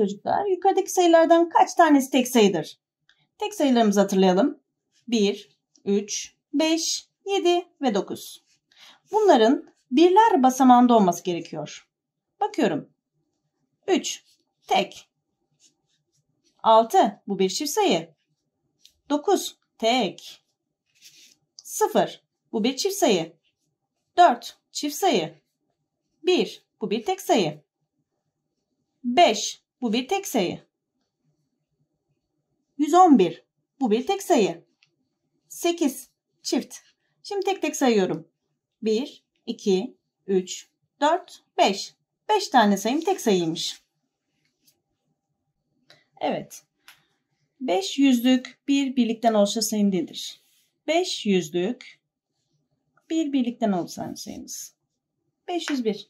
çocuklar. Yukarıdaki sayılardan kaç tanesi tek sayıdır? Tek sayılarımızı hatırlayalım. 1, 3, 5, 7 ve 9. Bunların birler basamağında olması gerekiyor. Bakıyorum. 3 tek. 6 bu bir çift sayı. 9 tek. 0 bu bir çift sayı. 4 çift sayı. 1 bu bir tek sayı. 5 bu bir tek sayı. 111. Bu bir tek sayı. 8. Çift. Şimdi tek tek sayıyorum. 1, 2, 3, 4, 5. 5 tane sayım tek sayıymış. Evet. 5 yüzlük bir birlikten oluşan sayım nedir? 5 yüzlük bir birlikten oluşan sayımız. 501.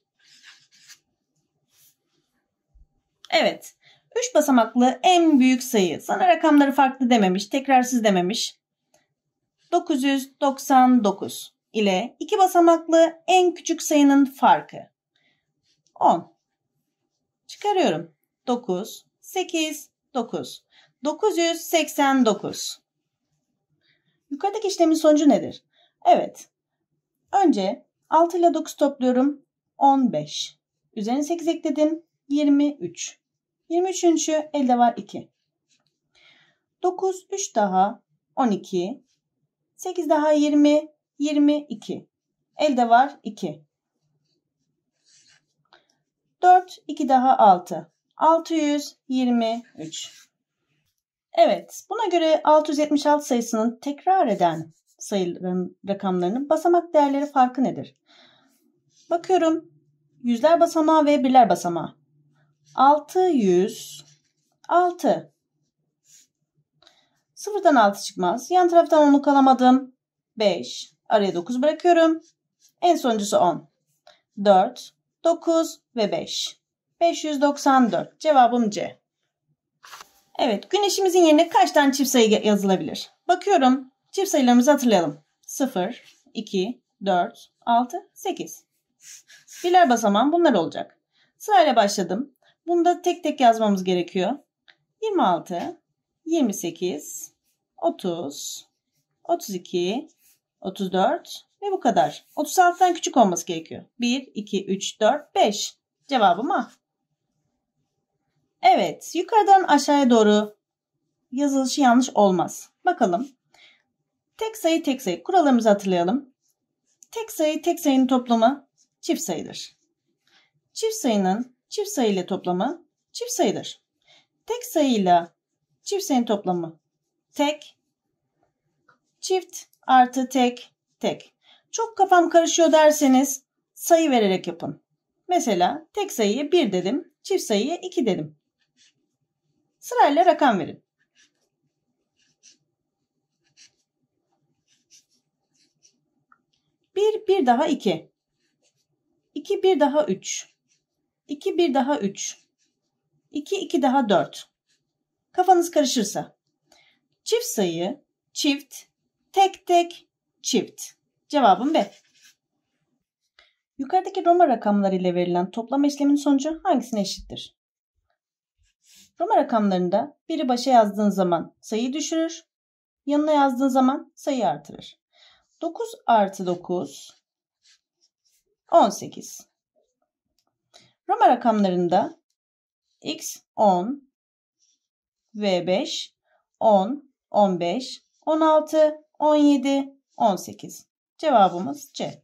Evet. 3 basamaklı en büyük sayı. Sana rakamları farklı dememiş, tekrarsız dememiş. 999 ile 2 basamaklı en küçük sayının farkı. 10. Çıkarıyorum. 9, 8, 9. 989. Yukarıdaki işlemin sonucu nedir? Evet. Önce 6 ile 9 topluyorum. 15. Üzerine 8 ekledim. 23. 23. elde var 2. 9, 3 daha 12. 8 daha 20, 22. Elde var 2. 4, 2 daha 6. 623. Evet, buna göre 676 sayısının tekrar eden sayıların rakamlarının basamak değerleri farkı nedir? Bakıyorum. Yüzler basamağı ve birler basamağı. 606. 0'dan 6 çıkmaz. Yan taraftan onu kalamadım. 5. Araya 9 bırakıyorum. En sonuncusu 10. 4, 9 ve 5. 594. Cevabım C. Evet, güneşimizin yerine kaç tane çift sayı yazılabilir? Bakıyorum. Çift sayılarımızı hatırlayalım. 0, 2, 4, 6, 8. Birler basamağım bunlar olacak. Sırayla başladım. Bunu da tek tek yazmamız gerekiyor. 26, 28, 30, 32, 34 ve bu kadar. 36'dan küçük olması gerekiyor. 1, 2, 3, 4, 5. Cevabım A. Evet yukarıdan aşağıya doğru yazılışı yanlış olmaz. Bakalım. Tek sayı tek sayı. kuralımızı hatırlayalım. Tek sayı tek sayının toplamı çift sayıdır. Çift sayının çift sayı ile toplamı çift sayıdır. Tek sayıyla çift sayının toplamı tek, çift artı tek, tek. Çok kafam karışıyor derseniz sayı vererek yapın. Mesela tek sayıya 1 dedim, çift sayıya 2 dedim. Sırayla rakam verin. Bir, bir daha iki. İki, bir daha üç. 2 1 daha 3. 2 2 daha 4. Kafanız karışırsa. Çift sayı, çift, tek tek, çift. Cevabım B. Yukarıdaki Roma rakamları ile verilen toplama işlemin sonucu hangisine eşittir? Roma rakamlarında biri başa yazdığın zaman sayıyı düşürür, yanına yazdığın zaman sayıyı artırır. 9 artı 9, 18. Roma rakamlarında x 10, v 5, 10, 15, 16, 17, 18. Cevabımız C.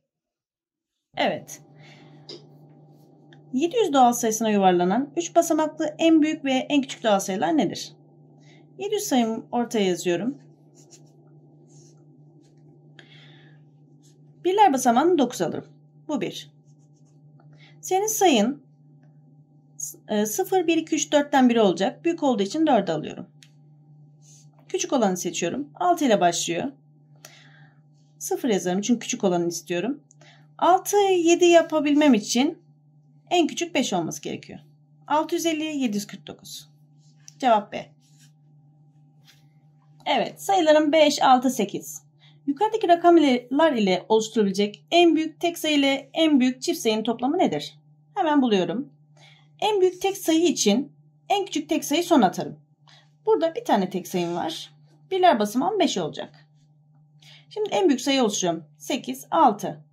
Evet. 700 doğal sayısına yuvarlanan 3 basamaklı en büyük ve en küçük doğal sayılar nedir? 700 sayımı ortaya yazıyorum. Birler basamağını 9 alırım. Bu 1. Senin sayın 0, 1, 2, 3, 4'ten biri olacak. Büyük olduğu için 4 alıyorum. Küçük olanı seçiyorum. 6 ile başlıyor. 0 yazarım çünkü küçük olanı istiyorum. 6, 7 yapabilmem için en küçük 5 olması gerekiyor. 650, 749. Cevap B. Evet sayılarım 5, 6, 8. Yukarıdaki rakamlar ile oluşturabilecek en büyük tek sayı ile en büyük çift sayının toplamı nedir? Hemen buluyorum. En büyük tek sayı için en küçük tek sayı son atarım. Burada bir tane tek sayım var. Birler basamağım 5 olacak. Şimdi en büyük sayı oluşturuyorum. 8, 6.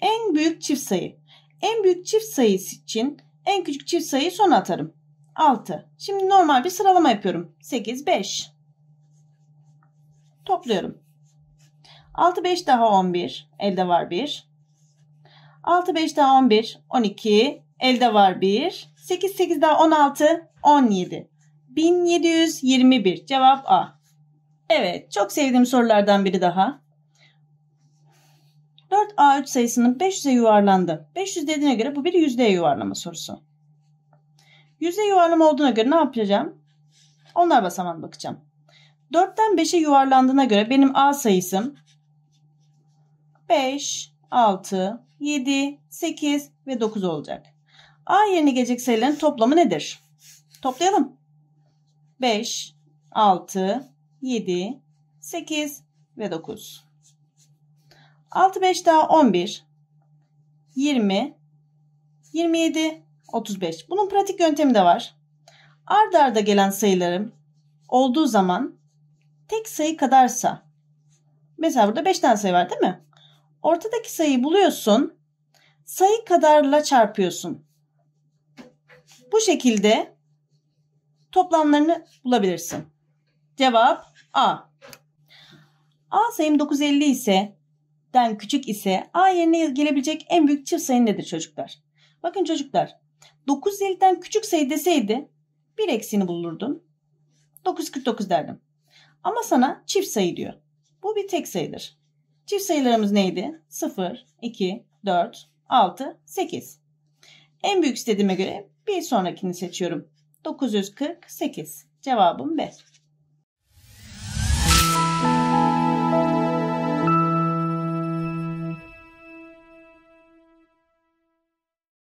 En büyük çift sayı. En büyük çift sayısı için en küçük çift sayıyı son atarım. 6. Şimdi normal bir sıralama yapıyorum. 8, 5. Topluyorum. 6, 5 daha 11. Elde var 1. 6 5 daha 11 12 elde var 1 8 8 daha 16 17 1721 cevap A. Evet çok sevdiğim sorulardan biri daha. 4A3 sayısının 500'e yuvarlandı. 500 dediğine göre bu bir yüzdeye yuvarlama sorusu. Yüzde yuvarlama olduğuna göre ne yapacağım? Onlar basamağına bakacağım. 4'ten 5'e yuvarlandığına göre benim A sayısım 5, 6, 7, 8 ve 9 olacak. A yerine gelecek sayıların toplamı nedir? Toplayalım. 5, 6, 7, 8 ve 9. 6, 5 daha 11, 20, 27, 35. Bunun pratik yöntemi de var. Arda arda gelen sayılarım olduğu zaman tek sayı kadarsa mesela burada 5 tane sayı var değil mi? Ortadaki sayıyı buluyorsun. Sayı kadarla çarpıyorsun. Bu şekilde toplamlarını bulabilirsin. Cevap A. A sayım 950 ise den küçük ise A yerine gelebilecek en büyük çift sayı nedir çocuklar? Bakın çocuklar 950'den küçük sayı deseydi bir eksiğini bulurdun. 949 derdim. Ama sana çift sayı diyor. Bu bir tek sayıdır. Çift sayılarımız neydi? 0, 2, 4, 6, 8. En büyük istediğime göre bir sonrakini seçiyorum. 948. Cevabım B.